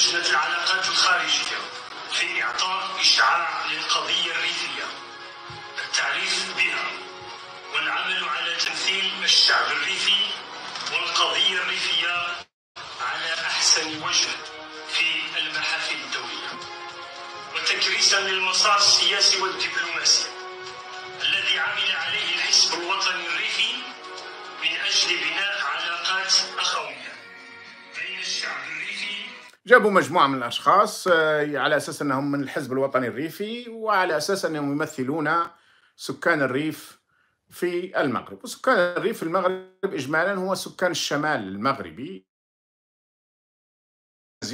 لجنة العلاقات الخارجية في إعطاء إشعاع للقضية الريفية التعريف بها والعمل على تمثيل الشعب الريفي والقضية الريفية على أحسن وجه في المحافل الدولية وتكريسا للمسار السياسي والدبلوماسي الذي عمل عليه الحزب الوطني الريفي من أجل بناء علاقات أخوية جابوا مجموعة من الأشخاص آه، على أساس أنهم من الحزب الوطني الريفي وعلى أساس أنهم يمثلون سكان الريف في المغرب وسكان الريف في المغرب إجمالا هو سكان الشمال المغربي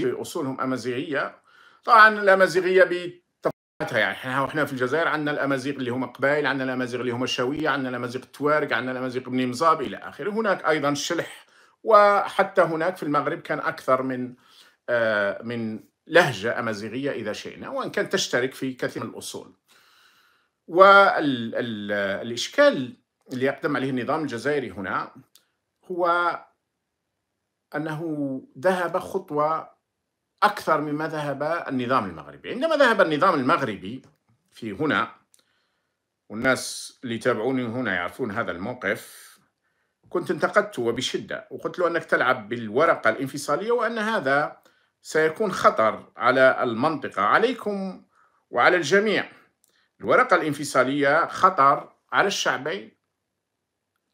أصولهم أمازيغية طبعا الأمازيغية بطبيعتها يعني احنا في الجزائر عندنا الأمازيغ اللي هما قبائل عندنا الأمازيغ اللي هما الشوية عندنا الأمازيغ التوارق عندنا الأمازيغ بن مزاب إلى آخره هناك أيضا الشلح وحتى هناك في المغرب كان أكثر من آه، من لهجة أمازيغية إذا شئنا وإن كانت تشترك في كثير من الأصول والإشكال اللي يقدم عليه النظام الجزائري هنا هو أنه ذهب خطوة أكثر مما ذهب النظام المغربي عندما ذهب النظام المغربي في هنا والناس اللي يتابعوني هنا يعرفون هذا الموقف كنت انتقدته وبشدة وقلت له أنك تلعب بالورقة الانفصالية وأن هذا سيكون خطر على المنطقة عليكم وعلى الجميع الورقة الانفصالية خطر على الشعبين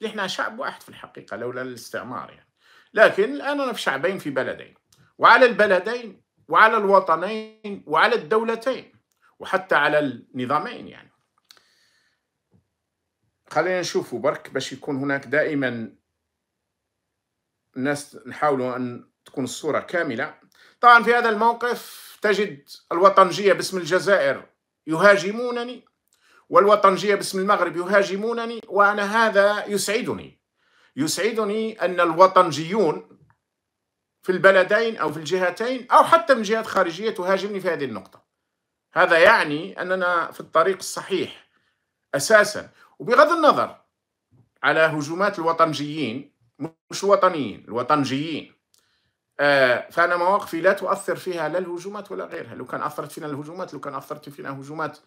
نحن شعب واحد في الحقيقة لولا الاستعمار يعني لكن الآن أنا في شعبين في بلدين وعلى البلدين وعلى الوطنين وعلى الدولتين وحتى على النظامين يعني خلينا نشوفوا برك باش يكون هناك دائما الناس نحاولوا أن تكون الصورة كاملة طبعا في هذا الموقف تجد الوطنجية باسم الجزائر يهاجمونني والوطنجية باسم المغرب يهاجمونني وأنا هذا يسعدني يسعدني أن الوطنجيون في البلدين أو في الجهتين أو حتى من جهات خارجية تهاجمني في هذه النقطة هذا يعني أننا في الطريق الصحيح أساسا وبغض النظر على هجومات الوطنجيين مش الوطنيين الوطنجيين آه، فانا مواقفي لا تؤثر فيها لا الهجومات ولا غيرها لو كان اثرت فينا الهجومات لو كان اثرت فينا هجومات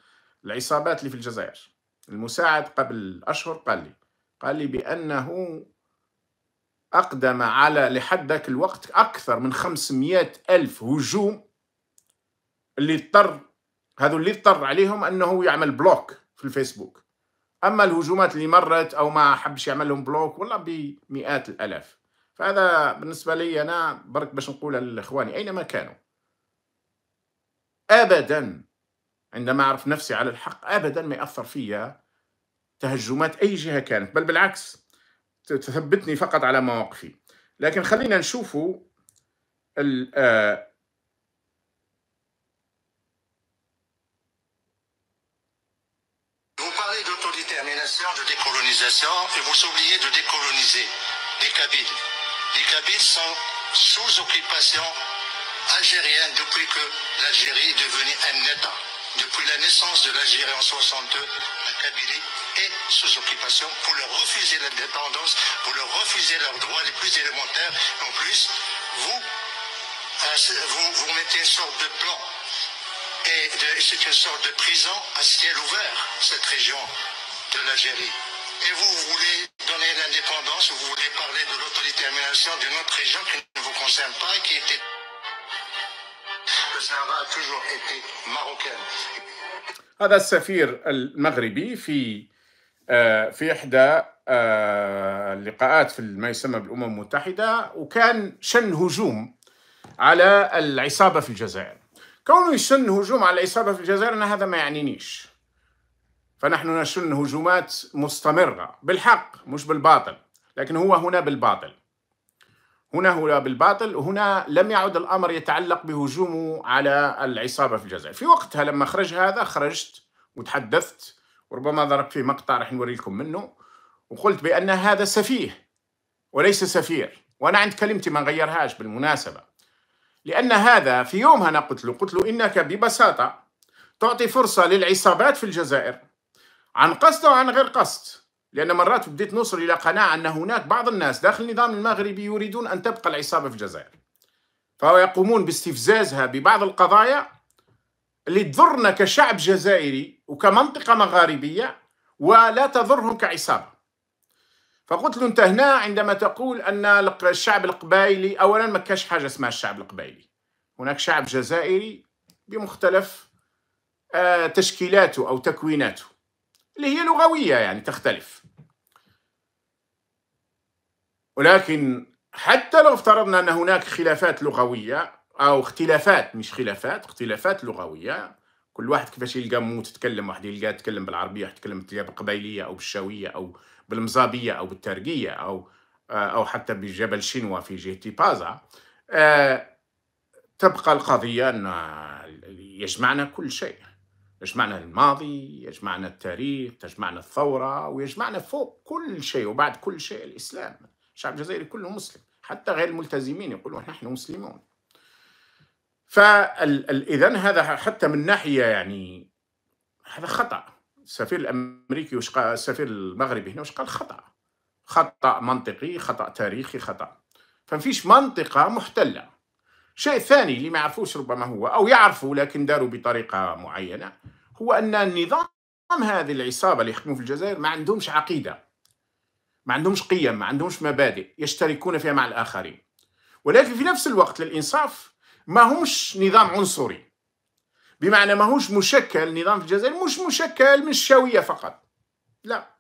العصابات اللي في الجزائر المساعد قبل اشهر قال لي قال لي بانه اقدم على لحد ذاك الوقت اكثر من 500 الف هجوم اللي اضطر هذو اللي اضطر عليهم انه يعمل بلوك في الفيسبوك اما الهجومات اللي مرت او ما حبش يعمل لهم بلوك والله بمئات الالاف فهذا بالنسبه لي انا برك باش نقولها لاخواني اينما كانوا ابدا عندما اعرف نفسي على الحق ابدا ما ياثر فيا تهجمات اي جهه كانت بل بالعكس تثبتني فقط على مواقفي لكن خلينا نشوفوا آه، de décolonisation et vous oubliez de décoloniser les Kabyles. Les sont sous occupation algérienne depuis que l'Algérie est devenue un État. Depuis la naissance de l'Algérie en 62, la Kabylie est sous occupation. pour leur refusez l'indépendance, vous leur refusez leurs droits les plus élémentaires. En plus, vous, vous, vous mettez une sorte de plan. Et c'est une sorte de prison à ciel ouvert, cette région de l'Algérie. Et vous voulez donner l'indépendance, vous voulez parler de l'autodétermination d'une autre région qui ne vous concerne pas et qui était... Le Sahara a toujours été marocain. هذا السفير المغربي في في احدى اللقاءات في ما يسمى بالامم المتحده وكان شن هجوم على العصابه في الجزائر كونه يشن هجوم على العصابه في الجزائر انا هذا ما يعنينيش فنحن نشن هجومات مستمرة بالحق مش بالباطل لكن هو هنا بالباطل هنا هو بالباطل وهنا لم يعد الأمر يتعلق بهجومه على العصابة في الجزائر في وقتها لما خرج هذا خرجت وتحدثت وربما ضربت فيه مقطع راح نوري لكم منه وقلت بأن هذا سفيه وليس سفير وأنا عند كلمتي ما نغيرهاش بالمناسبة لأن هذا في يومها أنا قلت له قلت له إنك ببساطة تعطي فرصة للعصابات في الجزائر عن قصد أو عن غير قصد لأن مرات بديت نوصل إلى قناعة أن هناك بعض الناس داخل النظام المغربي يريدون أن تبقى العصابة في الجزائر فهو يقومون باستفزازها ببعض القضايا اللي تضرنا كشعب جزائري وكمنطقة مغاربية ولا تضرهم كعصابة فقلت له أنت هنا عندما تقول أن الشعب القبائلي أولا ما كاش حاجة اسمها الشعب القبائلي هناك شعب جزائري بمختلف آه، تشكيلاته أو تكويناته اللي هي لغوية يعني تختلف ولكن حتى لو افترضنا أن هناك خلافات لغوية أو اختلافات مش خلافات اختلافات لغوية كل واحد كيفاش يلقى مو تتكلم واحد يلقى تتكلم بالعربية واحد يتكلم بالقبيلية أو بالشاوية أو بالمزابية أو بالترقية أو آه، أو حتى بجبل شينوا في جهة بازا أه تبقى القضية أن يجمعنا كل شيء يجمعنا الماضي يجمعنا التاريخ تجمعنا الثورة ويجمعنا فوق كل شيء وبعد كل شيء الإسلام الشعب الجزائري كله مسلم حتى غير الملتزمين يقولون نحن مسلمون فإذا هذا حتى من ناحية يعني هذا خطأ السفير الأمريكي وشقى قال السفير المغربي هنا وش قال خطأ خطأ منطقي خطأ تاريخي خطأ فمفيش منطقة محتلة شيء ثاني اللي ما يعرفوش ربما هو أو يعرفوا لكن داروا بطريقة معينة هو أن النظام هذه العصابة اللي يخدموا في الجزائر ما عندهمش عقيدة ما عندهمش قيم ما عندهمش مبادئ يشتركون فيها مع الآخرين ولكن في نفس الوقت للإنصاف ما همش نظام عنصري بمعنى ماهوش مشكل نظام في الجزائر مش مشكل من الشاوية فقط لا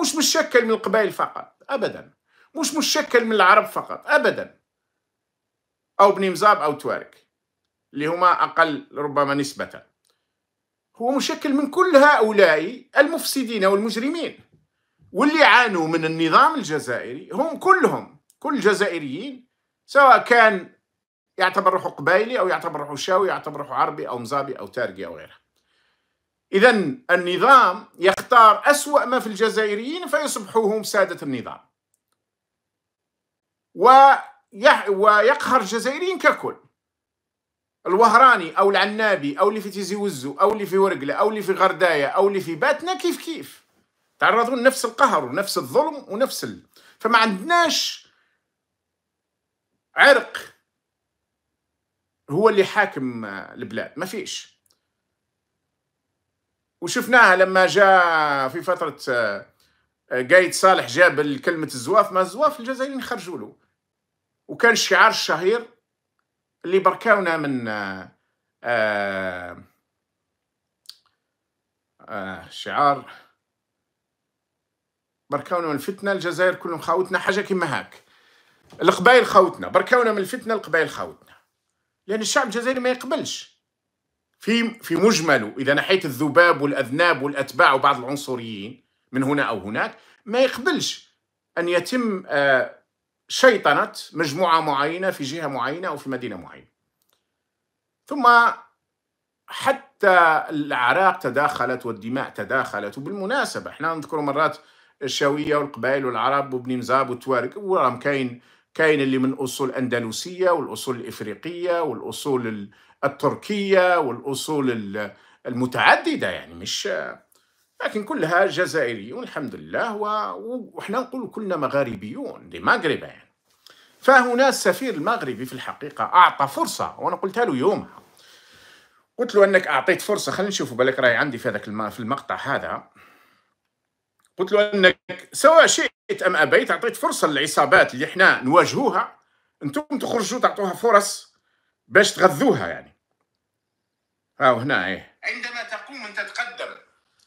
مش مشكل من القبائل فقط أبدا مش مشكل من العرب فقط أبدا أو بنمزاب أو توارك اللي هما أقل ربما نسبة هو مشكل من كل هؤلاء المفسدين والمجرمين واللي عانوا من النظام الجزائري هم كلهم كل الجزائريين سواء كان يعتبر روحه قبايلي او يعتبر روحه شاوي يعتبر روحه عربي او مزابي او تارقي او غيره اذا النظام يختار اسوا ما في الجزائريين فيصبحوا هم ساده النظام ويقهر الجزائريين ككل الوهراني او العنابي او اللي في تيزي وزو او اللي في ورقله او اللي في غردايه او اللي في باتنا كيف كيف تعرضوا لنفس القهر ونفس الظلم ونفس ال... فما عندناش عرق هو اللي حاكم البلاد ما فيش وشفناها لما جاء في فترة آه، آه، قايد صالح جاب كلمة الزواف ما الزواف الجزائريين خرجوا له وكان الشعار الشهير اللي بركاونا من آه، آه، آه، شعار بركاونا من الفتنه الجزائر كلهم خاوتنا حاجه كيما هاك القبائل خاوتنا بركاونا من الفتنه القبائل خاوتنا لان الشعب الجزائري ما يقبلش في في مجمله اذا نحيت الذباب والاذناب والاتباع وبعض العنصريين من هنا او هناك ما يقبلش ان يتم آه شيطنة مجموعة معينة في جهة معينة أو في مدينة معينة ثم حتى الأعراق تداخلت والدماء تداخلت وبالمناسبة احنا نذكر مرات الشاوية والقبائل والعرب وابن مزاب والتوارك ورام كاين كاين اللي من أصول أندلسية والأصول الإفريقية والأصول التركية والأصول المتعددة يعني مش لكن كلها جزائريون الحمد لله وحنا نقول كلنا مغاربيون دي مغربة يعني فهنا السفير المغربي في الحقيقة أعطى فرصة وأنا قلت له يومها قلت له أنك أعطيت فرصة خلينا نشوفوا بالك راي عندي في هذاك في المقطع هذا قلت له أنك سواء شئت أم أبيت أعطيت فرصة للعصابات اللي إحنا نواجهوها أنتم تخرجوا تعطوها فرص باش تغذوها يعني ها هنا إيه عندما تقوم أنت تقدم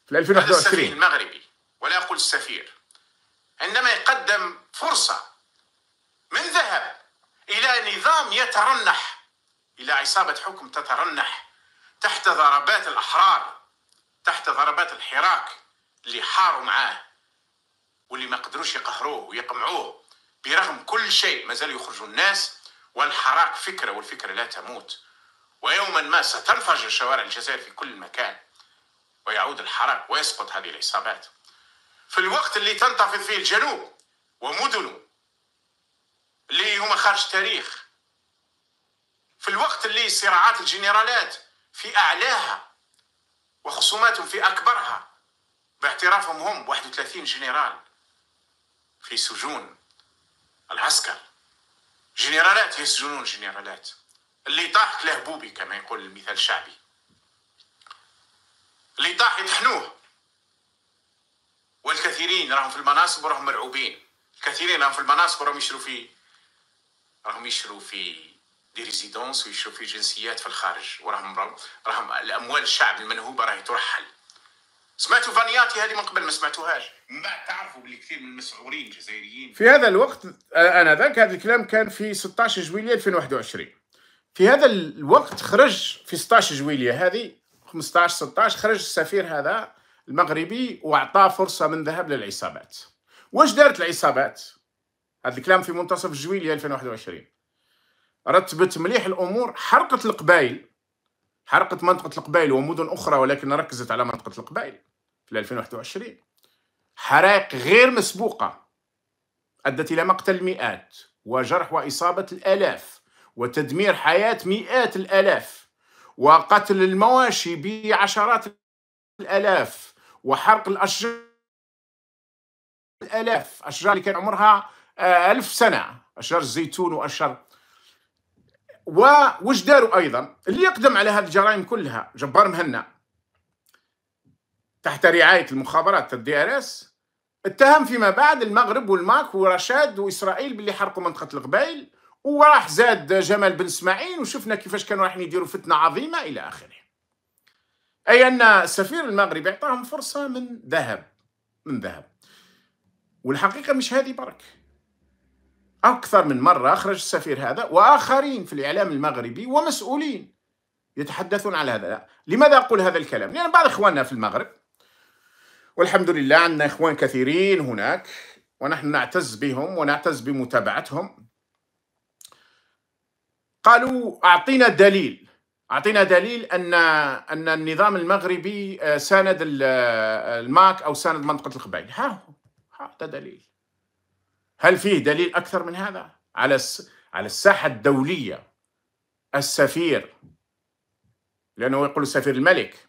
في 2021 السفير المغربي ولا أقول السفير عندما يقدم فرصة من ذهب إلى نظام يترنح إلى عصابة حكم تترنح تحت ضربات الأحرار تحت ضربات الحراك اللي حاروا معاه واللي ما قدروش يقهروه ويقمعوه برغم كل شيء ما زال يخرجوا الناس والحراك فكرة والفكرة لا تموت ويوما ما ستنفجر شوارع الجزائر في كل مكان ويعود الحراك ويسقط هذه العصابات في الوقت اللي تنتفض فيه الجنوب ومدنه اللي هما خارج تاريخ في الوقت اللي صراعات الجنرالات في أعلاها وخصوماتهم في أكبرها باعترافهم هم 31 جنرال في سجون العسكر جنرالات يسجنون جنرالات اللي طاحت له بوبي كما يقول المثال الشعبي اللي طاح يطحنوه والكثيرين راهم في المناصب وراهم مرعوبين الكثيرين راهم في المناصب وراهم يشروا في راهم يشروا في دي ريزيدونس ويشروا في جنسيات في الخارج وراهم راهم الاموال الشعب المنهوبه راهي ترحل سمعتوا فانياتي هذه من قبل ما سمعتوهاش من بعد تعرفوا باللي كثير من المسعورين الجزائريين في هذا الوقت انا ذاك هذا الكلام كان في 16 جويليه 2021 في هذا الوقت خرج في 16 جويليه هذه 15 16 خرج السفير هذا المغربي واعطاه فرصه من ذهب للعصابات واش دارت العصابات هذا الكلام في منتصف جويلية 2021 رتبت مليح الامور حرقت القبائل حرقت منطقه القبائل ومدن اخرى ولكن ركزت على منطقه القبائل في 2021 حرائق غير مسبوقه ادت الى مقتل المئات وجرح واصابه الالاف وتدمير حياه مئات الالاف وقتل المواشي بعشرات الآلاف وحرق الأشجار الآلاف أشجار اللي كان عمرها آه، ألف سنة أشجار الزيتون وأشجار ووش داروا أيضا اللي يقدم على هذه الجرائم كلها جبار مهنا تحت رعاية المخابرات الدي ار اس اتهم فيما بعد المغرب والماك ورشاد وإسرائيل باللي حرقوا منطقة القبائل وراح زاد جمال بن اسماعيل وشفنا كيفاش كانوا راح يديروا فتنه عظيمه الى اخره اي ان السفير المغربي اعطاهم فرصه من ذهب من ذهب والحقيقه مش هذه برك اكثر من مره اخرج السفير هذا واخرين في الاعلام المغربي ومسؤولين يتحدثون على هذا لماذا اقول هذا الكلام لان بعض اخواننا في المغرب والحمد لله عندنا اخوان كثيرين هناك ونحن نعتز بهم ونعتز بمتابعتهم قالوا اعطينا دليل اعطينا دليل ان ان النظام المغربي آه، ساند آه، الماك او ساند منطقه القبائل ها هو هذا دليل هل فيه دليل اكثر من هذا على على الساحه الدوليه السفير لانه يقول سفير الملك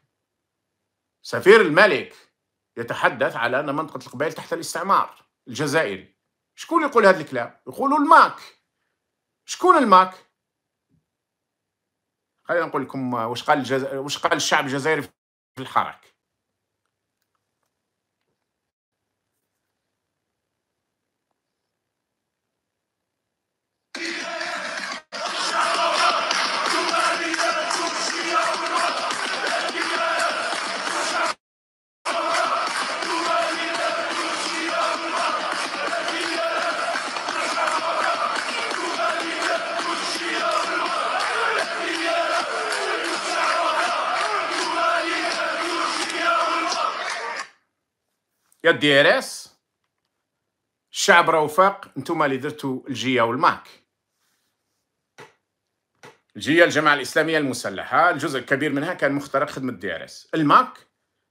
سفير الملك يتحدث على ان منطقه القبائل تحت الاستعمار الجزائري شكون يقول هذا الكلام يقولوا الماك شكون الماك خلينا نقول لكم آه، واش قال الجز... واش قال الشعب الجزائري في الحراك دي ار اس الشعب راه وفاق نتوما اللي درتو الجيه والماك الجيه الجماعه الاسلاميه المسلحه الجزء الكبير منها كان مخترق خدمه دي ار اس الماك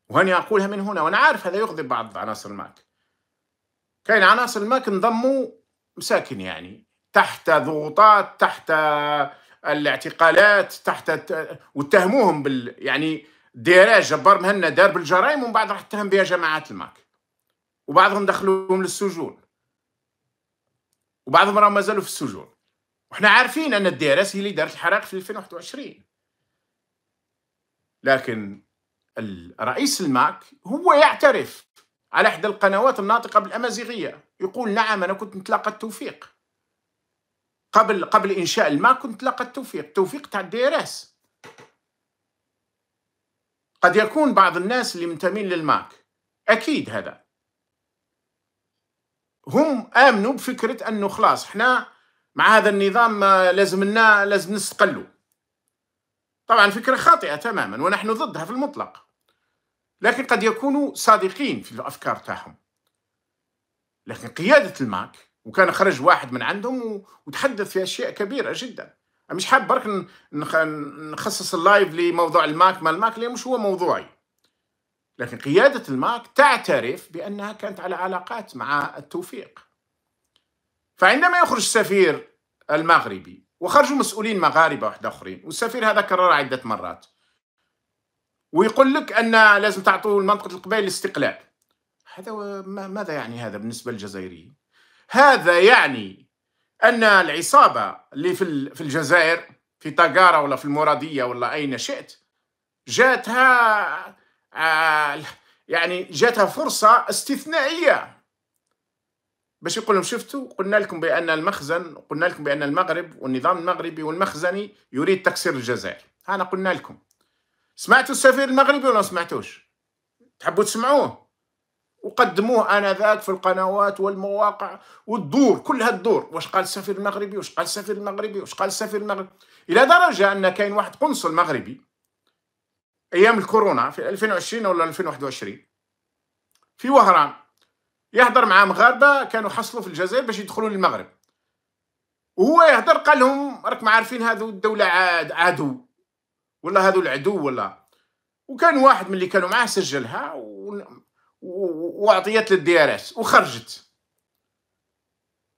وهني اقولها من هنا وانا عارف هذا يغضب بعض عناصر الماك كاين عناصر الماك انضموا مساكن يعني تحت ضغوطات تحت الاعتقالات تحت واتهموهم بال يعني ديراج جبار مهنا دار بالجرائم ومن بعد راح تتهم بها جماعات الماك وبعضهم دخلوهم للسجون وبعضهم راهم مازالوا في السجون وحنا عارفين ان الدراسه هي اللي دارت الحراك في 2021 لكن الرئيس الماك هو يعترف على احدى القنوات الناطقه بالامازيغيه يقول نعم انا كنت نتلاقى التوفيق قبل قبل انشاء الماك كنت نتلاقى التوفيق التوفيق تاع الدي ار اس قد يكون بعض الناس اللي منتمين للماك اكيد هذا هم امنوا بفكره انه خلاص احنا مع هذا النظام آه، لازم لنا آه، لازم نستقلوا طبعا فكره خاطئه تماما ونحن ضدها في المطلق لكن قد يكونوا صادقين في الافكار تاعهم لكن قياده الماك وكان خرج واحد من عندهم وتحدث في اشياء كبيره جدا مش حاب برك نخصص اللايف لموضوع الماك ما الماك ليه مش هو موضوعي لكن قيادة الماك تعترف بأنها كانت على علاقات مع التوفيق فعندما يخرج السفير المغربي وخرجوا مسؤولين مغاربة واحد آخرين والسفير هذا كرر عدة مرات ويقول لك أن لازم تعطوا منطقة القبائل الاستقلال هذا ماذا يعني هذا بالنسبة للجزائريين هذا يعني أن العصابة اللي في الجزائر في تاجارة ولا في المرادية ولا أين شئت جاتها آه، يعني جاتها فرصة استثنائية باش يقول لهم شفتوا قلنا لكم بأن المخزن قلنا لكم بأن المغرب والنظام المغربي والمخزني يريد تكسير الجزائر أنا قلنا لكم سمعتوا السفير المغربي ولا ما سمعتوش تحبوا تسمعوه وقدموه انذاك في القنوات والمواقع والدور كلها الدور واش قال السفير المغربي واش قال السفير المغربي واش قال السفير المغربي الى درجه ان كاين واحد قنصل مغربي ايام الكورونا في 2020 ولا 2021 في وهران يهضر مع مغاربه كانوا حصلوا في الجزائر باش يدخلوا للمغرب وهو يهضر قال لهم راكم عارفين هذو الدوله عاد عدو ولا هذو العدو ولا وكان واحد من اللي كانوا معاه سجلها و... و... واعطيت للدي ار اس وخرجت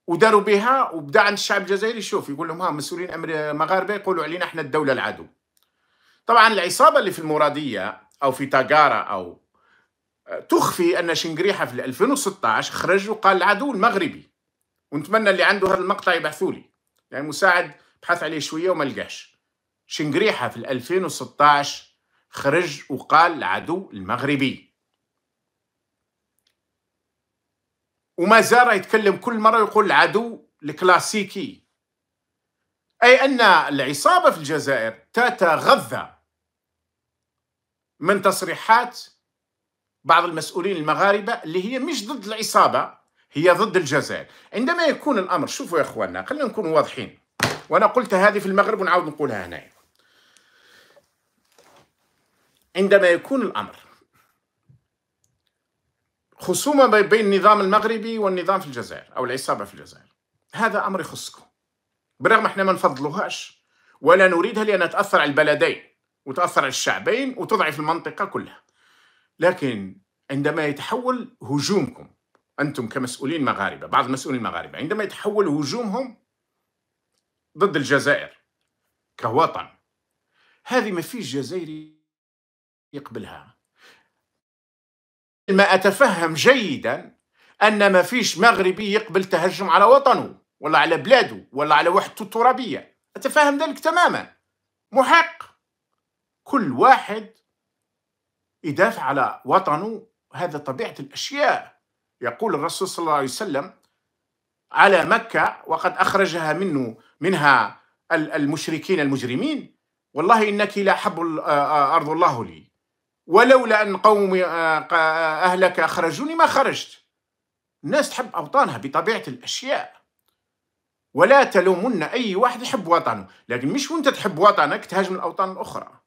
وداروا بها وبدا عند الشعب الجزائري يشوف يقول لهم ها مسؤولين مغاربه يقولوا علينا احنا الدوله العدو طبعا العصابه اللي في المراديه او في تاجارا او آه، تخفي ان شنقريحه في 2016 خرج وقال العدو المغربي ونتمنى اللي عنده هذا المقطع يبعثوا لي يعني مساعد بحث عليه شويه وما لقاش شنقريحه في 2016 خرج وقال العدو المغربي وما زار يتكلم كل مره يقول العدو الكلاسيكي اي ان العصابه في الجزائر تتغذى من تصريحات بعض المسؤولين المغاربة اللي هي مش ضد العصابة هي ضد الجزائر عندما يكون الأمر شوفوا يا أخواننا خلينا نكون واضحين وأنا قلت هذه في المغرب ونعاود نقولها هنا عندما يكون الأمر خصومة بين النظام المغربي والنظام في الجزائر أو العصابة في الجزائر هذا أمر يخصكم برغم احنا ما نفضلوهاش ولا نريدها لأنها تأثر على البلدين وتأثر على الشعبين وتضعف المنطقة كلها لكن عندما يتحول هجومكم أنتم كمسؤولين مغاربة بعض المسؤولين المغاربة عندما يتحول هجومهم ضد الجزائر كوطن هذه ما فيش جزائري يقبلها ما أتفهم جيدا أن ما فيش مغربي يقبل تهجم على وطنه ولا على بلاده ولا على وحدته الترابية أتفهم ذلك تماما محق كل واحد يدافع على وطنه هذا طبيعة الأشياء يقول الرسول صلى الله عليه وسلم على مكة وقد أخرجها منه منها المشركين المجرمين والله إنك لا حب أرض الله لي ولولا أن قوم أهلك أخرجوني ما خرجت الناس تحب أوطانها بطبيعة الأشياء ولا تلومن أي واحد يحب وطنه لكن مش وانت تحب وطنك تهاجم الأوطان الأخرى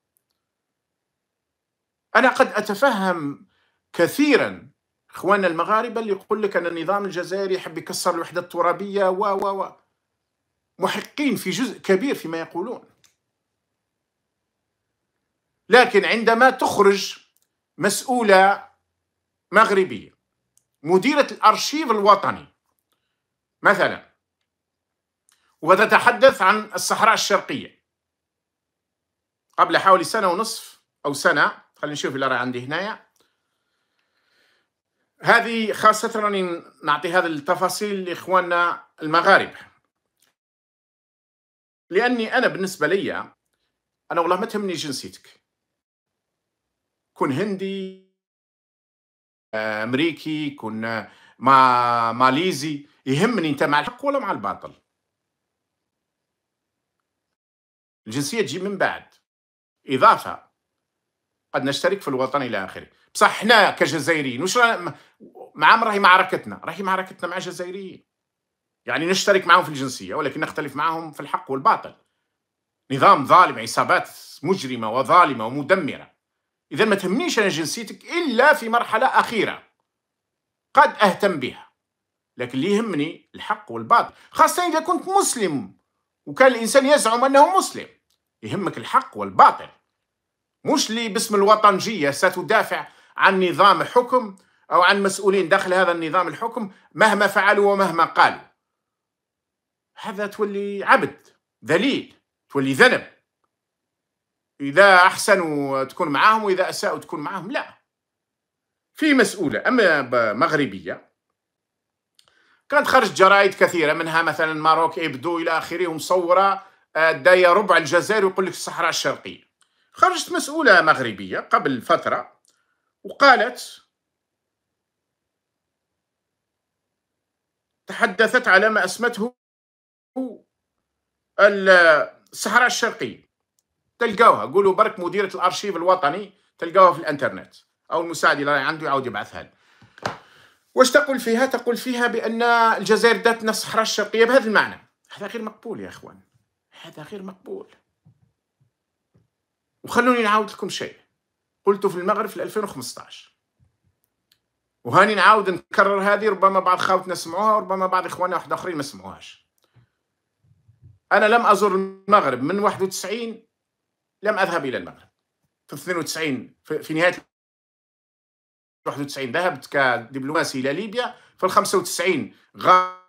أنا قد أتفهم كثيرا إخواننا المغاربة اللي يقول لك أن النظام الجزائري يحب يكسر الوحدة الترابية و و و محقين في جزء كبير فيما يقولون لكن عندما تخرج مسؤولة مغربية مديرة الأرشيف الوطني مثلا وتتحدث عن الصحراء الشرقية قبل حوالي سنة ونصف أو سنة خلينا نشوف اللي راه عندي هنايا هذه خاصة راني نعطي هذه التفاصيل لإخواننا المغاربة لأني أنا بالنسبة لي أنا والله ما تهمني جنسيتك كن هندي آه، أمريكي كن آه، ما ماليزي يهمني أنت مع الحق ولا مع الباطل الجنسية تجي من بعد إضافة قد نشترك في الوطن الى اخره بصح حنا كجزائريين واش مع راهي معركتنا راهي معركتنا مع الجزائريين يعني نشترك معهم في الجنسيه ولكن نختلف معهم في الحق والباطل نظام ظالم عصابات مجرمه وظالمه ومدمره اذا ما تهمنيش انا جنسيتك الا في مرحله اخيره قد اهتم بها لكن اللي يهمني الحق والباطل خاصه اذا كنت مسلم وكان الانسان يزعم انه مسلم يهمك الحق والباطل مش لي باسم الوطنجية ستدافع عن نظام حكم أو عن مسؤولين داخل هذا النظام الحكم مهما فعلوا ومهما قالوا هذا تولي عبد ذليل تولي ذنب إذا أحسنوا تكون معاهم وإذا أساءوا تكون معاهم لا في مسؤولة أما مغربية كانت خرجت جرائد كثيرة منها مثلا ماروك إبدو إلى آخره ومصورة آه، داية ربع الجزائر ويقول لك الصحراء الشرقية خرجت مسؤولة مغربية قبل فترة وقالت تحدثت على ما أسمته الصحراء الشرقية تلقاوها قولوا برك مديرة الأرشيف الوطني تلقاوها في الانترنت أو المساعد اللي عنده يعاود يبعثها لي واش تقول فيها؟ تقول فيها بأن الجزائر داتنا الصحراء الشرقية بهذا المعنى هذا غير مقبول يا إخوان هذا غير مقبول وخلوني نعاود لكم شيء قلته في المغرب في 2015 وهاني نعاود نكرر هذه ربما بعض خاوتنا سمعوها وربما بعض اخواننا واحد اخرين ما سمعوهاش انا لم ازور المغرب من 91 لم اذهب الى المغرب في 92 في, نهايه 91 ذهبت كدبلوماسي الى ليبيا في 95 غامت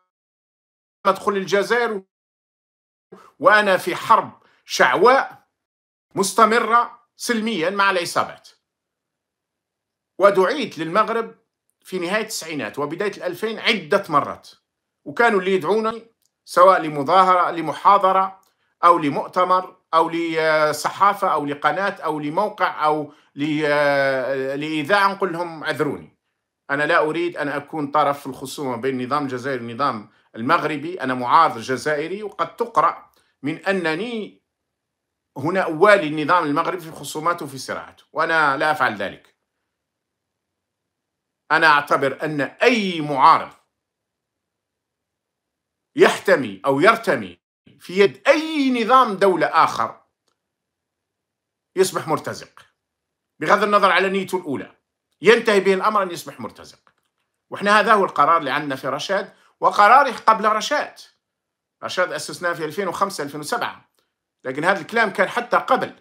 ادخل الجزائر وانا في حرب شعواء مستمرة سلميا مع العصابات ودعيت للمغرب في نهاية التسعينات وبداية الألفين عدة مرات وكانوا اللي يدعوني سواء لمظاهرة لمحاضرة أو لمؤتمر أو لصحافة أو لقناة أو لموقع أو لإذاعة نقول لهم عذروني أنا لا أريد أن أكون طرف في الخصومة بين النظام الجزائري والنظام المغربي أنا معارض جزائري وقد تقرأ من أنني هنا أوالي النظام المغربي في خصوماته وفي صراعاته وأنا لا أفعل ذلك أنا أعتبر أن أي معارض يحتمي أو يرتمي في يد أي نظام دولة آخر يصبح مرتزق بغض النظر على نيته الأولى ينتهي به الأمر أن يصبح مرتزق وإحنا هذا هو القرار اللي عندنا في رشاد وقراره قبل رشاد رشاد أسسناه في 2005 2007 لكن هذا الكلام كان حتى قبل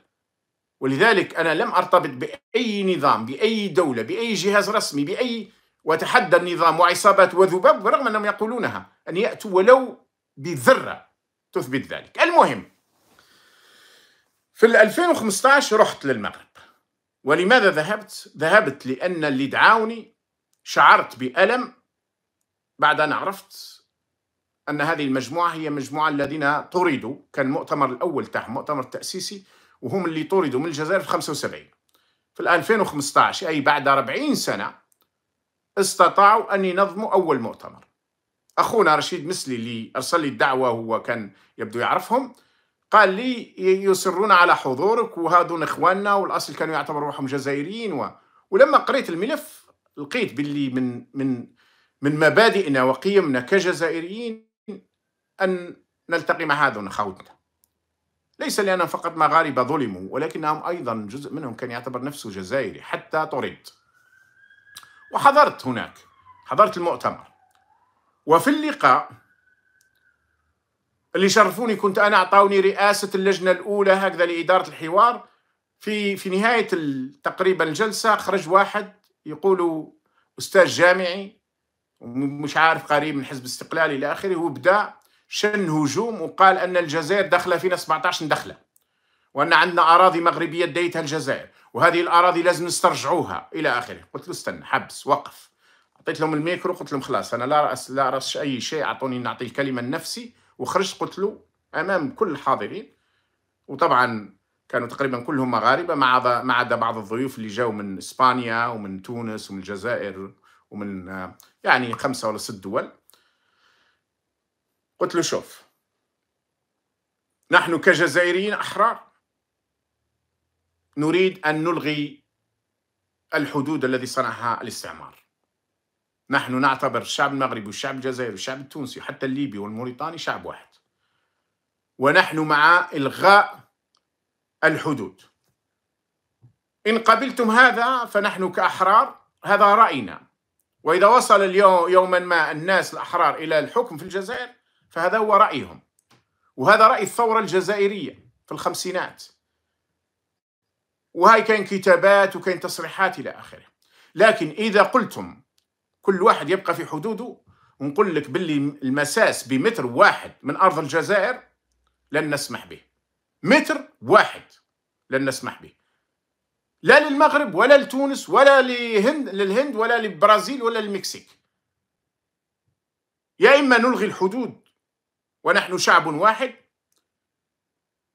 ولذلك أنا لم أرتبط بأي نظام بأي دولة بأي جهاز رسمي بأي وتحدى النظام وعصابات وذباب ورغم أنهم يقولونها أن يأتوا ولو بذرة تثبت ذلك المهم في 2015 رحت للمغرب ولماذا ذهبت؟ ذهبت لأن اللي دعاوني شعرت بألم بعد أن عرفت أن هذه المجموعة هي مجموعة الذين طردوا كان المؤتمر الأول تاعهم مؤتمر تأسيسي وهم اللي طردوا من الجزائر في 75 في 2015 أي بعد 40 سنة استطاعوا أن ينظموا أول مؤتمر أخونا رشيد مسلي اللي أرسل لي الدعوة هو كان يبدو يعرفهم قال لي يصرون على حضورك وهذون إخواننا والأصل كانوا يعتبروا روحهم جزائريين و... ولما قريت الملف لقيت باللي من من من مبادئنا وقيمنا كجزائريين أن نلتقي مع هذا أخوتنا ليس لأن فقط مغاربة ظلموا ولكنهم أيضا جزء منهم كان يعتبر نفسه جزائري حتى طرد وحضرت هناك حضرت المؤتمر وفي اللقاء اللي شرفوني كنت أنا أعطوني رئاسة اللجنة الأولى هكذا لإدارة الحوار في في نهاية تقريبا الجلسة خرج واحد يقول أستاذ جامعي مش عارف قريب من حزب استقلالي إلى آخره وبدأ شن هجوم وقال أن الجزائر دخل فينا 17 دخلة وأن عندنا أراضي مغربية ديتها الجزائر وهذه الأراضي لازم نسترجعوها إلى آخره قلت له استنى حبس وقف عطيت لهم الميكرو قلت لهم خلاص أنا لا رأس لا رأس أي شيء أعطوني نعطي الكلمة لنفسي وخرجت قلت له أمام كل الحاضرين وطبعا كانوا تقريبا كلهم مغاربه مع ما عدا بعض الضيوف اللي جاوا من اسبانيا ومن تونس ومن الجزائر ومن آه، يعني خمسه ولا ست دول قلت له شوف نحن كجزائريين أحرار نريد أن نلغي الحدود الذي صنعها الاستعمار نحن نعتبر الشعب المغربي والشعب الجزائري والشعب التونسي وحتى الليبي والموريتاني شعب واحد ونحن مع إلغاء الحدود إن قبلتم هذا فنحن كأحرار هذا رأينا وإذا وصل اليوم يوما ما الناس الأحرار إلى الحكم في الجزائر فهذا هو رأيهم وهذا رأي الثورة الجزائرية في الخمسينات وهاي كاين كتابات وكاين تصريحات إلى آخره لكن إذا قلتم كل واحد يبقى في حدوده ونقول لك باللي المساس بمتر واحد من أرض الجزائر لن نسمح به متر واحد لن نسمح به لا للمغرب ولا لتونس ولا لهند للهند ولا للبرازيل ولا للمكسيك يا إما نلغي الحدود ونحن شعب واحد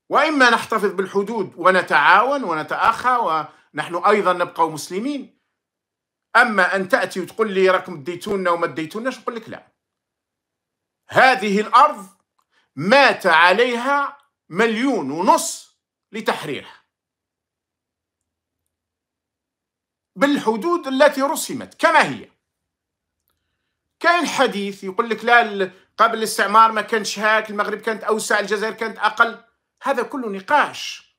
واما نحتفظ بالحدود ونتعاون ونتاخى ونحن ايضا نبقى مسلمين اما ان تاتي وتقول لي راكم ديتونا وما ديتوناش نقول لك لا هذه الارض مات عليها مليون ونص لتحريرها بالحدود التي رسمت كما هي كاين حديث يقول لك لا قبل الاستعمار ما كانش هاك المغرب كانت أوسع الجزائر كانت أقل هذا كله نقاش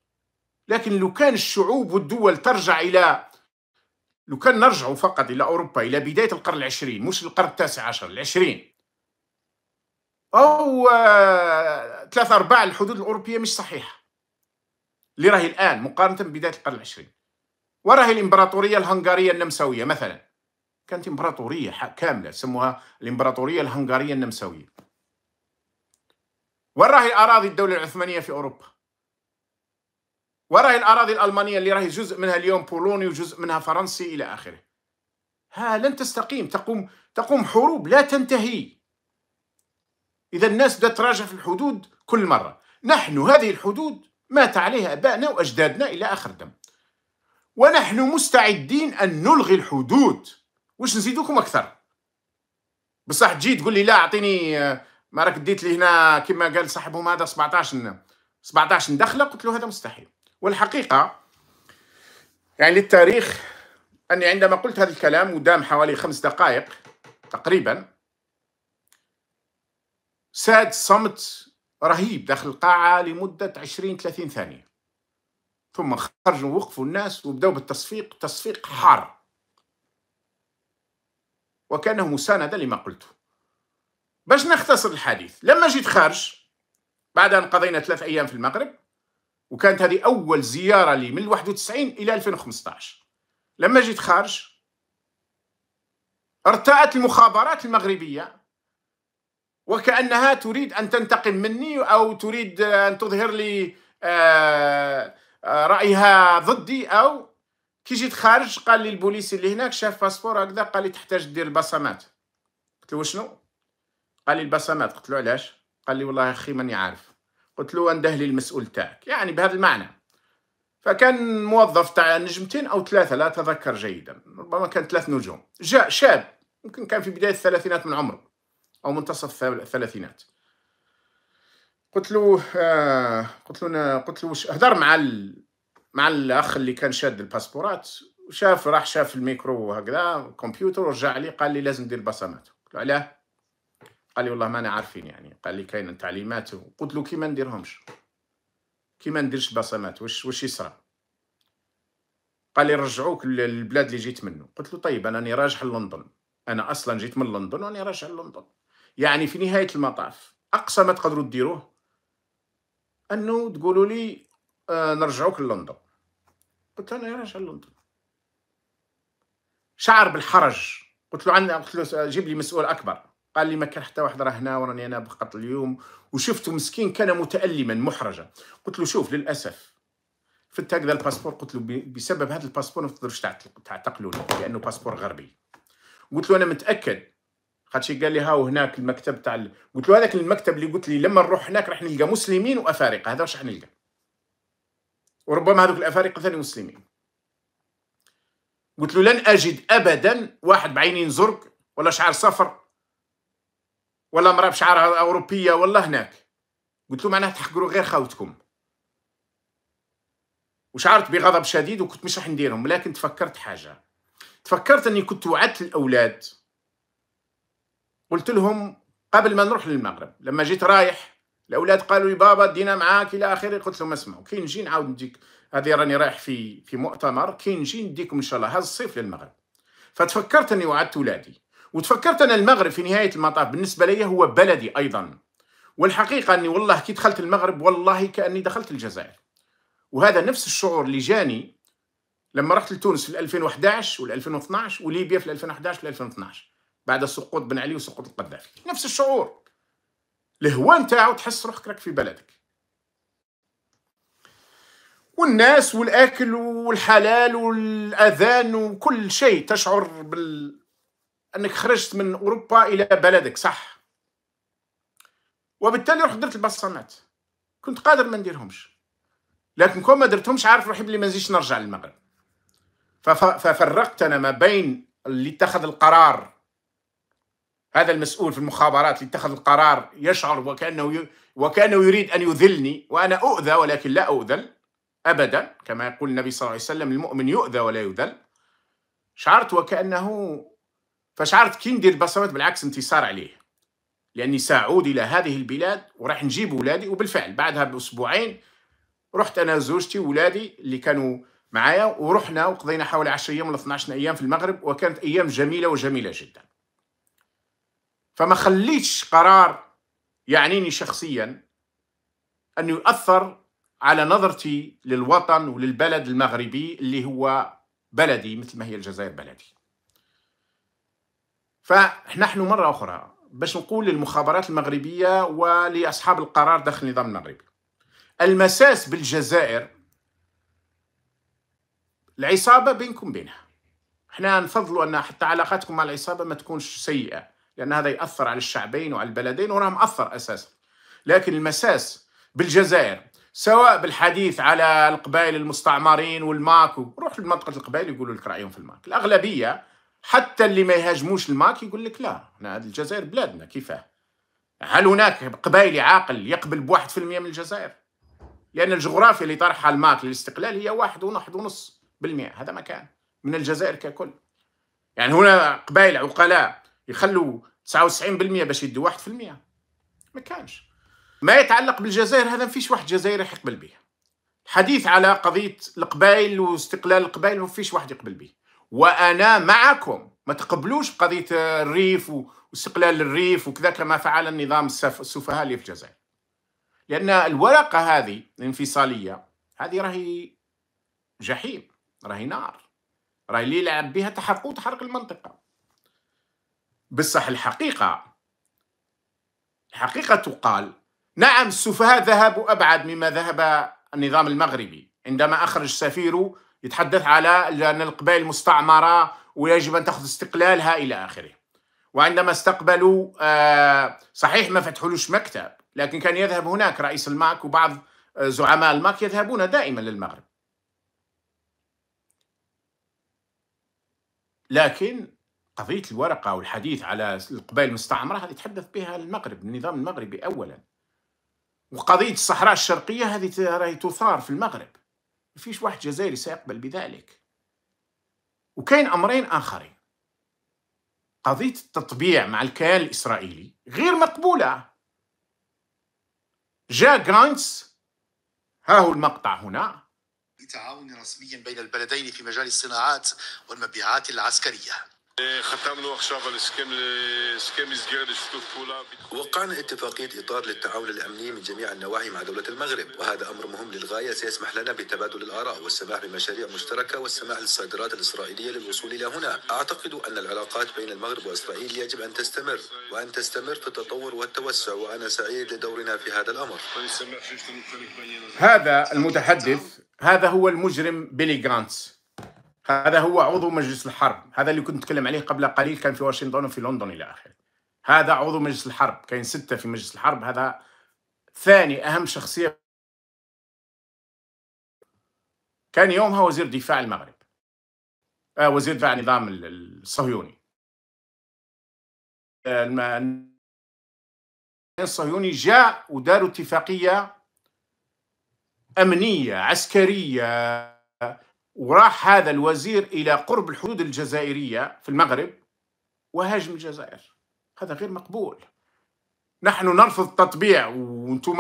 لكن لو كان الشعوب والدول ترجع إلى لو كان نرجع فقط إلى أوروبا إلى بداية القرن العشرين مش القرن التاسع عشر العشرين أو آه، ثلاثة أرباع الحدود الأوروبية مش صحيحة اللي راهي الآن مقارنة ببداية القرن العشرين وراهي الإمبراطورية الهنغارية النمساوية مثلاً كانت امبراطوريه كامله سموها الامبراطوريه الهنغاريه النمساويه وراهي اراضي الدوله العثمانيه في اوروبا وراهي الاراضي الالمانيه اللي راهي جزء منها اليوم بولوني وجزء منها فرنسي الى اخره ها لن تستقيم تقوم تقوم حروب لا تنتهي اذا الناس بدات تراجع في الحدود كل مره نحن هذه الحدود مات عليها ابائنا واجدادنا الى اخر دم ونحن مستعدين ان نلغي الحدود واش نزيدوكم اكثر بصح تجي تقول لي لا اعطيني آه، ما راك ديت لي هنا كما قال صاحبهم هذا 17 17 دخله قلت له هذا مستحيل والحقيقه يعني للتاريخ اني عندما قلت هذا الكلام ودام حوالي خمس دقائق تقريبا ساد صمت رهيب داخل القاعه لمده عشرين ثلاثين ثانيه ثم خرجوا وقفوا الناس وبداوا بالتصفيق تصفيق حار وكانه مسانده لما قلته باش نختصر الحديث لما جيت خارج بعد ان قضينا ثلاث ايام في المغرب وكانت هذه اول زياره لي من 91 الى 2015 لما جيت خارج ارتأت المخابرات المغربيه وكانها تريد ان تنتقم مني او تريد ان تظهر لي آه، آه، رايها ضدي او كي جيت خارج قال لي البوليسي اللي هناك شاف باسبور هكذا قال لي تحتاج دير البصمات قلت له شنو قال لي البصمات قلت له علاش قال لي والله اخي ماني عارف قلت له انده لي المسؤول تاعك يعني بهذا المعنى فكان موظف تاع نجمتين او ثلاثه لا اتذكر جيدا ربما كان ثلاث نجوم جاء شاب يمكن كان في بدايه الثلاثينات من عمره او منتصف الثلاثينات قلت له آه قلت له قلت له هدر مع ال... مع الاخ اللي كان شاد الباسبورات شاف راح شاف الميكرو وهكذا كمبيوتر ورجع لي قال لي لازم دير بصمات قلت له علاه قال لي والله ما عارفين يعني قال لي كاين تعليمات قلت له كيما نديرهمش كيما نديرش البصمات واش واش يصرى قال لي رجعوك للبلاد اللي جيت منه قلت له طيب انا راني راجع لندن انا اصلا جيت من لندن وانا راجع لندن يعني في نهايه المطاف اقصى ما تقدروا ديروه انه تقولوا لي آه، نرجعوك للندن قلت انا راجع لندن شعر بالحرج قلت له عندنا قلت له جيب لي مسؤول اكبر قال لي ما كان حتى واحد راه هنا وراني انا فقط اليوم وشفته مسكين كان متالما محرجا قلت له شوف للاسف فت هكذا الباسبور قلت له بسبب هذا الباسبور ما تقدرش تعتقلوني لانه باسبور غربي قلت له انا متاكد خاطر قال لي هاو هناك المكتب تاع قلت له هذاك المكتب اللي قلت لي لما نروح هناك راح نلقى مسلمين وافارقه هذا واش راح نلقى وربما هذوك الافارقه ثاني مسلمين قلت له لن اجد ابدا واحد بعينين زرق ولا شعر صفر ولا امراه بشعرها اوروبيه ولا هناك قلت له معناها تحقروا غير خاوتكم وشعرت بغضب شديد وكنت مش راح نديرهم لكن تفكرت حاجه تفكرت اني كنت وعدت الاولاد قلت لهم قبل ما نروح للمغرب لما جيت رايح الاولاد قالوا لي بابا دينا معاك الى اخره قلت لهم اسمعوا كي نجي نعاود نديك هذه راني رايح في في مؤتمر كي نجي نديكم ان شاء الله هذا الصيف للمغرب فتفكرت اني وعدت اولادي وتفكرت ان المغرب في نهايه المطاف بالنسبه لي هو بلدي ايضا والحقيقه اني والله كي دخلت المغرب والله كاني دخلت الجزائر وهذا نفس الشعور اللي جاني لما رحت لتونس في 2011 وال 2012 وليبيا في 2011 و 2012 بعد سقوط بن علي وسقوط القذافي نفس الشعور الهوى نتاعو تحس روحك راك في بلدك والناس والاكل والحلال والاذان وكل شيء تشعر بال انك خرجت من اوروبا الى بلدك صح وبالتالي رحت درت البصمات كنت قادر ما نديرهمش لكن كون ما درتهمش عارف روحي بلي ما نزيدش نرجع للمغرب ففرقت انا ما بين اللي اتخذ القرار هذا المسؤول في المخابرات اللي اتخذ القرار يشعر وكأنه وكأنه يريد أن يذلني وأنا أؤذى ولكن لا أؤذل أبدا كما يقول النبي صلى الله عليه وسلم المؤمن يؤذى ولا يذل شعرت وكأنه فشعرت كي ندير بصمات بالعكس انتصار عليه لأني سأعود إلى هذه البلاد وراح نجيب أولادي وبالفعل بعدها بأسبوعين رحت أنا زوجتي وأولادي اللي كانوا معايا ورحنا وقضينا حوالي 10 أيام ولا 12 أيام في المغرب وكانت أيام جميلة وجميلة جدا فما خليتش قرار يعنيني شخصيا أن يؤثر على نظرتي للوطن وللبلد المغربي اللي هو بلدي مثل ما هي الجزائر بلدي فنحن مرة أخرى باش نقول للمخابرات المغربية ولأصحاب القرار داخل النظام المغربي المساس بالجزائر العصابة بينكم بينها احنا نفضلوا أن حتى علاقاتكم مع العصابة ما تكونش سيئة لأن هذا يأثر على الشعبين وعلى البلدين وراه أثر أساسا لكن المساس بالجزائر سواء بالحديث على القبائل المستعمرين والماك روح لمنطقة القبائل يقولوا لك رأيهم في الماك الأغلبية حتى اللي ما يهاجموش الماك يقول لك لا احنا هذه الجزائر بلادنا كيفاه هل هناك قبائلي عاقل يقبل بواحد في المية من الجزائر لأن الجغرافيا اللي طرحها الماك للاستقلال هي واحد ونحو ونص بالمئة هذا مكان من الجزائر ككل يعني هنا قبائل عقلاء يخلوا 99% باش يدوا 1% ما كانش ما يتعلق بالجزائر هذا ما فيش واحد جزائري يقبل به الحديث على قضية القبائل واستقلال القبائل ما فيش واحد يقبل به وأنا معكم ما تقبلوش بقضية الريف واستقلال الريف وكذا كما فعل النظام السفهاء اللي في الجزائر لأن الورقة هذه الانفصالية هذه راهي جحيم راهي نار راهي اللي يلعب بها تحرق وتحرق المنطقة بصح الحقيقة الحقيقة تقال نعم السفهاء ذهبوا أبعد مما ذهب النظام المغربي عندما أخرج سفيره يتحدث على أن القبائل مستعمرة ويجب أن تأخذ استقلالها إلى آخره وعندما استقبلوا آه، صحيح ما فتحولوش مكتب لكن كان يذهب هناك رئيس الماك وبعض آه، زعماء الماك يذهبون دائما للمغرب لكن قضية الورقة والحديث على القبائل المستعمرة هذه تحدث بها المغرب النظام المغربي أولا وقضية الصحراء الشرقية هذه راهي تثار في المغرب ما فيش واحد جزائري سيقبل بذلك وكاين أمرين آخرين قضية التطبيع مع الكيان الإسرائيلي غير مقبولة جا غرانتس ها هو المقطع هنا تعاون رسمي بين البلدين في مجال الصناعات والمبيعات العسكريه وقعنا اتفاقية إطار للتعاون الأمني من جميع النواحي مع دولة المغرب وهذا أمر مهم للغاية سيسمح لنا بتبادل الآراء والسماح بمشاريع مشتركة والسماح للصادرات الإسرائيلية للوصول إلى هنا أعتقد أن العلاقات بين المغرب وإسرائيل يجب أن تستمر وأن تستمر في التطور والتوسع وأنا سعيد لدورنا في هذا الأمر هذا المتحدث هذا هو المجرم بيلي جرانتس هذا هو عضو مجلس الحرب هذا اللي كنت نتكلم عليه قبل قليل كان في واشنطن وفي لندن الى اخره هذا عضو مجلس الحرب كاين سته في مجلس الحرب هذا ثاني اهم شخصيه كان يومها وزير دفاع المغرب آه وزير دفاع النظام الصهيوني الصهيوني جاء وداروا اتفاقيه امنيه عسكريه وراح هذا الوزير إلى قرب الحدود الجزائرية في المغرب وهاجم الجزائر هذا غير مقبول نحن نرفض التطبيع وانتم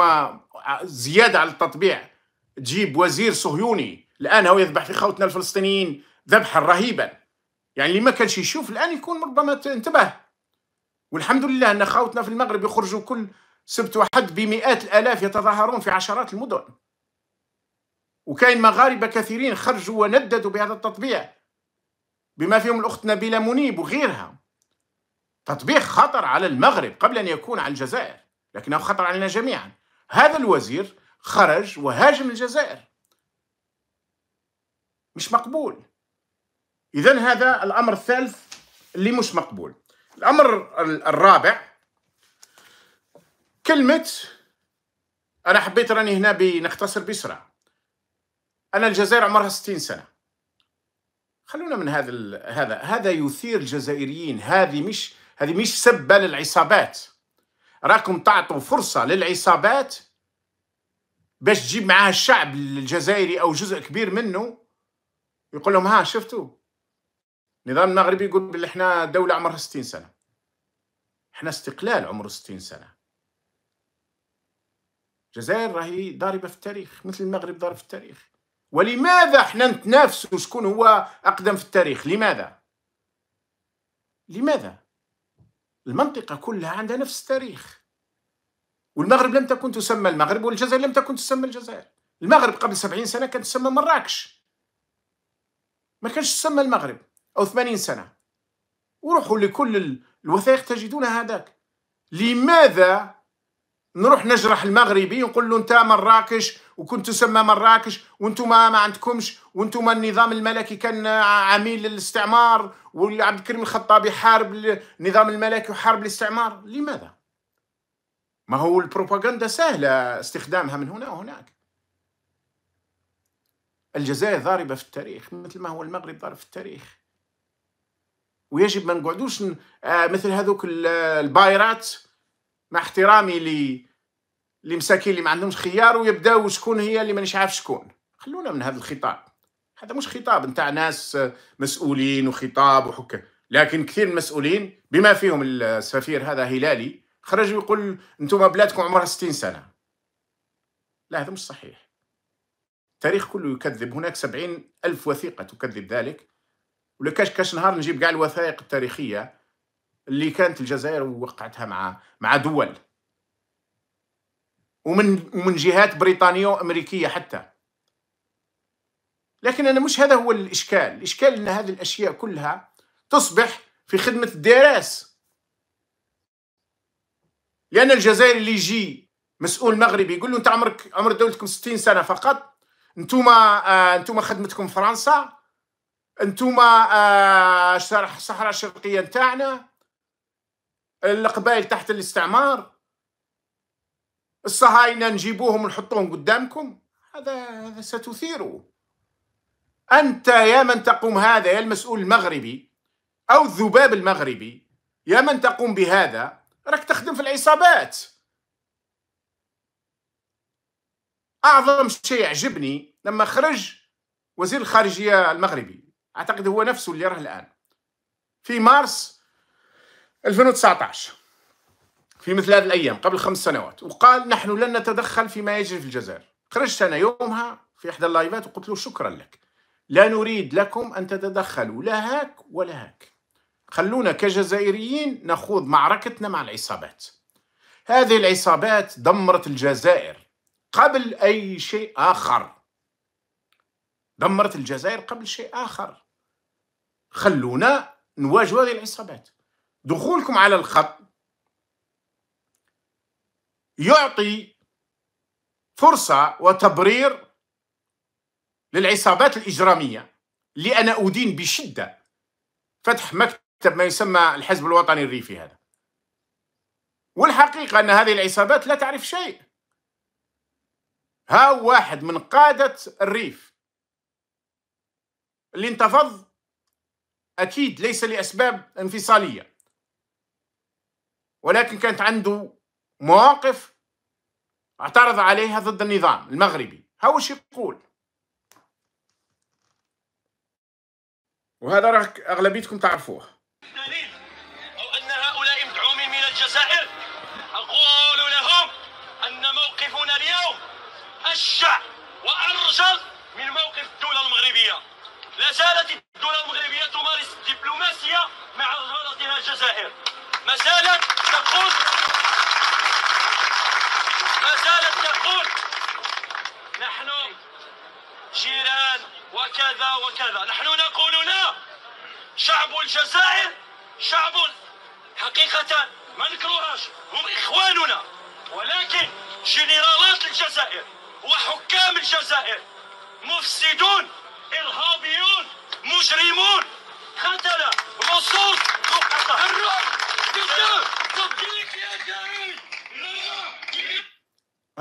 زيادة على التطبيع تجيب وزير صهيوني الآن هو يذبح في خوتنا الفلسطينيين ذبحا رهيبا يعني اللي ما كانش يشوف الآن يكون ربما انتبه والحمد لله أن خوتنا في المغرب يخرجوا كل سبت وحد بمئات الآلاف يتظاهرون في عشرات المدن وكاين مغاربه كثيرين خرجوا ونددوا بهذا التطبيع بما فيهم الاخت نبيله منيب وغيرها تطبيع خطر على المغرب قبل ان يكون على الجزائر لكنه خطر علينا جميعا هذا الوزير خرج وهاجم الجزائر مش مقبول اذا هذا الامر الثالث اللي مش مقبول الامر الرابع كلمه انا حبيت راني هنا بنختصر بسرعه انا الجزائر عمرها 60 سنه خلونا من هذا هذا هذا يثير الجزائريين هذه مش هذه مش سبه للعصابات راكم تعطوا فرصه للعصابات باش تجيب معاها الشعب الجزائري او جزء كبير منه يقول لهم ها شفتوا النظام المغربي يقول بلي احنا دوله عمرها 60 سنه احنا استقلال عمره 60 سنه الجزائر راهي ضاربه في التاريخ مثل المغرب ضارب في التاريخ ولماذا احنا نتنافس شكون هو اقدم في التاريخ لماذا لماذا المنطقه كلها عندها نفس التاريخ والمغرب لم تكن تسمى المغرب والجزائر لم تكن تسمى الجزائر المغرب قبل سبعين سنه كانت تسمى مراكش ما كانش تسمى المغرب او ثمانين سنه وروحوا لكل الوثائق تجدون هذاك لماذا نروح نجرح المغربي ونقول له انت مراكش وكنت تسمى مراكش وانتم ما عندكمش وانتم النظام الملكي كان عميل للاستعمار وعبد الكريم الخطابي حارب النظام الملكي وحارب الاستعمار لماذا؟ ما هو البروباغندا سهلة استخدامها من هنا وهناك الجزائر ضاربة في التاريخ مثل ما هو المغرب ضارب في التاريخ ويجب ما نقعدوش آه، مثل هذوك البايرات مع احترامي لي لمساكين اللي ما عندهمش خيار ويبداو شكون هي اللي مانيش عارف شكون خلونا من هذا الخطاب هذا مش خطاب نتاع ناس مسؤولين وخطاب وحكام لكن كثير من المسؤولين بما فيهم السفير هذا هلالي خرج ويقول انتم بلادكم عمرها 60 سنه لا هذا مش صحيح التاريخ كله يكذب هناك سبعين ألف وثيقة تكذب ذلك ولكاش كاش نهار نجيب كاع الوثائق التاريخية اللي كانت الجزائر وقعتها مع مع دول ومن ومن جهات بريطانيه وامريكيه حتى لكن انا مش هذا هو الاشكال الاشكال ان هذه الاشياء كلها تصبح في خدمه الدراس لان الجزائر اللي يجي مسؤول مغربي يقول له انت عمرك عمر دولتكم 60 سنه فقط انتوما انتوما آه، خدمتكم فرنسا انتوما آه، الصحراء الشرقيه نتاعنا القبائل تحت الاستعمار الصهاينه نجيبوهم ونحطوهم قدامكم هذا هذا ستثيره انت يا من تقوم هذا يا المسؤول المغربي او الذباب المغربي يا من تقوم بهذا راك تخدم في العصابات اعظم شيء يعجبني لما خرج وزير الخارجيه المغربي اعتقد هو نفسه اللي راه الان في مارس 2019 في مثل هذه الأيام قبل خمس سنوات وقال نحن لن نتدخل فيما يجري في الجزائر خرجت أنا يومها في إحدى اللايفات وقلت له شكرا لك لا نريد لكم أن تتدخلوا لا هاك ولا هاك خلونا كجزائريين نخوض معركتنا مع العصابات هذه العصابات دمرت الجزائر قبل أي شيء آخر دمرت الجزائر قبل شيء آخر خلونا نواجه هذه العصابات دخولكم على الخط يعطي فرصة وتبرير للعصابات الإجرامية اللي أنا أدين بشدة فتح مكتب ما يسمى الحزب الوطني الريفي هذا والحقيقة أن هذه العصابات لا تعرف شيء ها واحد من قادة الريف اللي انتفض أكيد ليس لأسباب انفصالية ولكن كانت عنده مواقف اعترض عليها ضد النظام المغربي هو شي يقول وهذا راك اغلبيتكم تعرفوه او ان هؤلاء مدعومين من الجزائر اقول لهم ان موقفنا اليوم اشع وارجل من موقف الدوله المغربيه لا زالت الدوله المغربيه تمارس الدبلوماسيه مع جارتها الجزائر ما زالت تقول ما زالت تقول نحن جيران وكذا وكذا نحن نقول لا شعب الجزائر شعب حقيقة ما نكروهاش هم إخواننا ولكن جنرالات الجزائر وحكام الجزائر مفسدون إرهابيون مجرمون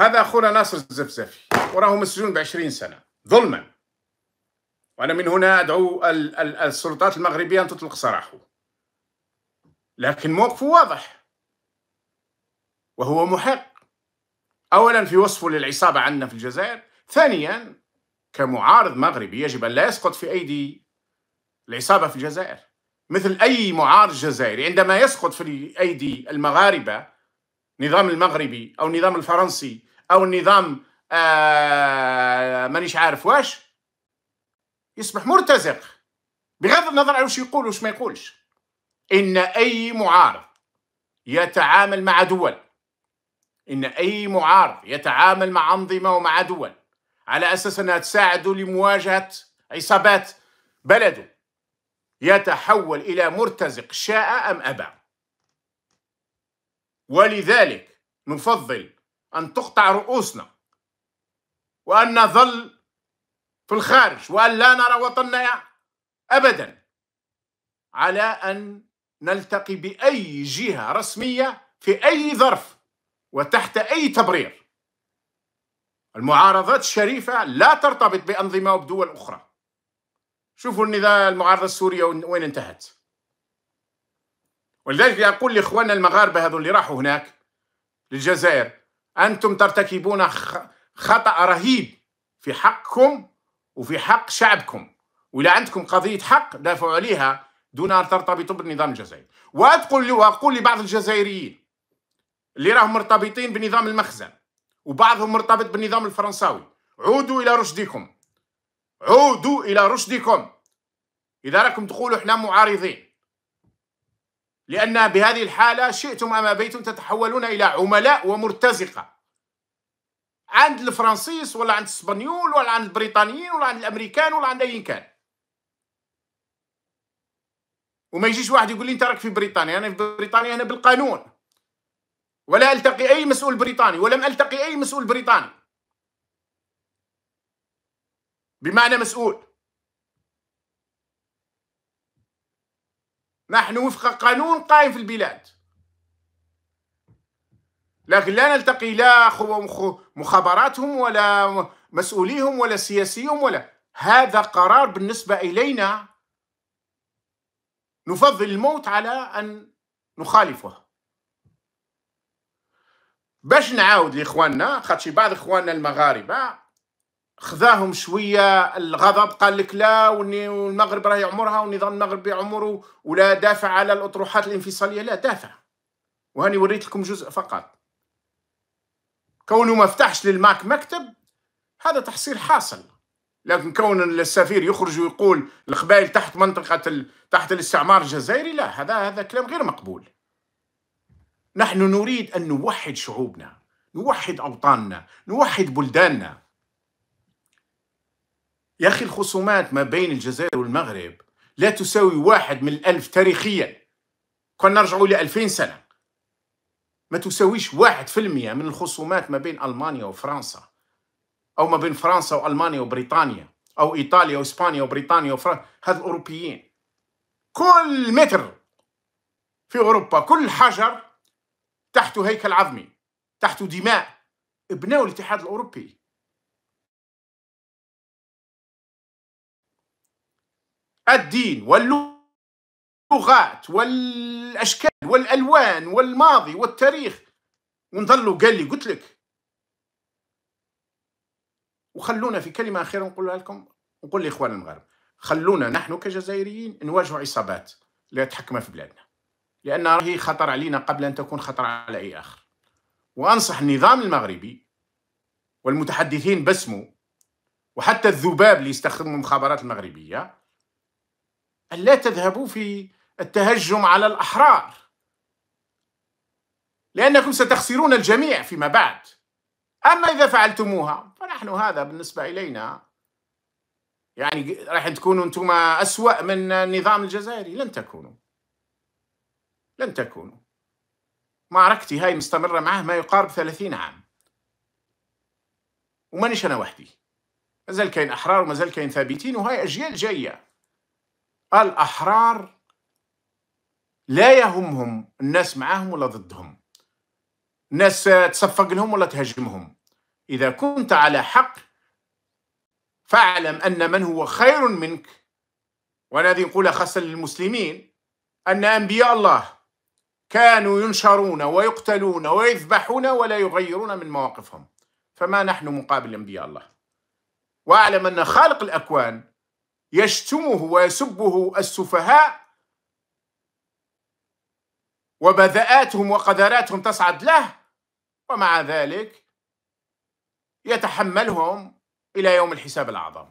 هذا أخونا ناصر الزفزفي وراه مسجون بعشرين سنة ظلما وأنا من هنا أدعو السلطات المغربية أن تطلق سراحه لكن موقفه واضح وهو محق أولا في وصفه للعصابة عندنا في الجزائر ثانيا كمعارض مغربي يجب أن لا يسقط في أيدي العصابة في الجزائر مثل أي معارض جزائري عندما يسقط في أيدي المغاربة نظام المغربي أو النظام الفرنسي او النظام آه مانيش عارف واش يصبح مرتزق بغض النظر على واش يقول واش ما يقولش ان اي معارض يتعامل مع دول ان اي معارض يتعامل مع انظمه ومع دول على اساس انها تساعده لمواجهه عصابات بلده يتحول الى مرتزق شاء ام ابى ولذلك نفضل أن تقطع رؤوسنا وأن نظل في الخارج وأن لا نرى وطننا أبدا على أن نلتقي بأي جهة رسمية في أي ظرف وتحت أي تبرير المعارضات الشريفة لا ترتبط بأنظمة وبدول أخرى شوفوا النظام المعارضة السورية وين انتهت ولذلك أقول لإخواننا المغاربة هذو اللي راحوا هناك للجزائر أنتم ترتكبون خطأ رهيب في حقكم وفي حق شعبكم وإلا عندكم قضية حق دافعوا عليها دون أن ترتبطوا بالنظام الجزائري وأقول وأقول لبعض الجزائريين اللي راهم مرتبطين بنظام المخزن وبعضهم مرتبط بالنظام الفرنساوي عودوا إلى رشدكم عودوا إلى رشدكم إذا راكم تقولوا إحنا معارضين لأن بهذه الحالة شئتم أما بيتم تتحولون إلى عملاء ومرتزقة عند الفرنسيس ولا عند الاسبانيول ولا عند البريطانيين ولا عند الامريكان ولا عند اي كان وما يجيش واحد يقول لي انت راك في بريطانيا انا في بريطانيا انا بالقانون ولا التقي اي مسؤول بريطاني ولم التقي اي مسؤول بريطاني بمعنى مسؤول نحن وفق قانون قائم في البلاد لكن لا نلتقي لا مخابراتهم ولا مسؤوليهم ولا سياسيهم ولا هذا قرار بالنسبة إلينا نفضل الموت على أن نخالفه باش نعاود لإخواننا خاطش بعض إخواننا المغاربة خذاهم شويه الغضب قال لك لا والمغرب راهي عمرها والنظام المغربي عمره ولا دافع على الاطروحات الانفصاليه لا دافع وهاني وريت لكم جزء فقط كونه ما فتحش للماك مكتب هذا تحصيل حاصل لكن كون السفير يخرج ويقول القبائل تحت منطقه ال... تحت الاستعمار الجزائري لا هذا هذا كلام غير مقبول نحن نريد ان نوحد شعوبنا نوحد اوطاننا نوحد بلداننا يا أخي الخصومات ما بين الجزائر والمغرب لا تساوي واحد من الألف تاريخيا كنا نرجعوا إلى ألفين سنة ما تساويش واحد في المية من الخصومات ما بين ألمانيا وفرنسا أو ما بين فرنسا وألمانيا وبريطانيا أو إيطاليا وإسبانيا وبريطانيا وفرنسا هذ الأوروبيين كل متر في أوروبا كل حجر تحت هيكل عظمي تحت دماء ابناء الاتحاد الأوروبي الدين واللغات والاشكال والالوان والماضي والتاريخ ونظلوا قال لي قلت لك وخلونا في كلمه اخيره نقولها لكم نقول لاخواننا المغاربه خلونا نحن كجزائريين نواجه عصابات لا تحكم في بلادنا لان هي خطر علينا قبل ان تكون خطر على اي اخر وانصح النظام المغربي والمتحدثين باسمه وحتى الذباب اللي يستخدموا المخابرات المغربيه أن لا تذهبوا في التهجم على الأحرار لأنكم ستخسرون الجميع فيما بعد أما إذا فعلتموها فنحن هذا بالنسبة إلينا يعني راح تكونوا أنتم أسوأ من النظام الجزائري لن تكونوا لن تكونوا معركتي هاي مستمرة معه ما يقارب ثلاثين عام ومانيش أنا وحدي مازال كاين أحرار ومازال كاين ثابتين وهاي أجيال جاية الأحرار لا يهمهم الناس معاهم ولا ضدهم الناس تصفق لهم ولا تهاجمهم إذا كنت على حق فاعلم أن من هو خير منك وأنا هذه نقولها خاصة للمسلمين أن أنبياء الله كانوا ينشرون ويقتلون ويذبحون ولا يغيرون من مواقفهم فما نحن مقابل أنبياء الله واعلم أن خالق الأكوان يشتمه ويسبه السفهاء وبذاءاتهم وقذراتهم تصعد له ومع ذلك يتحملهم إلى يوم الحساب الأعظم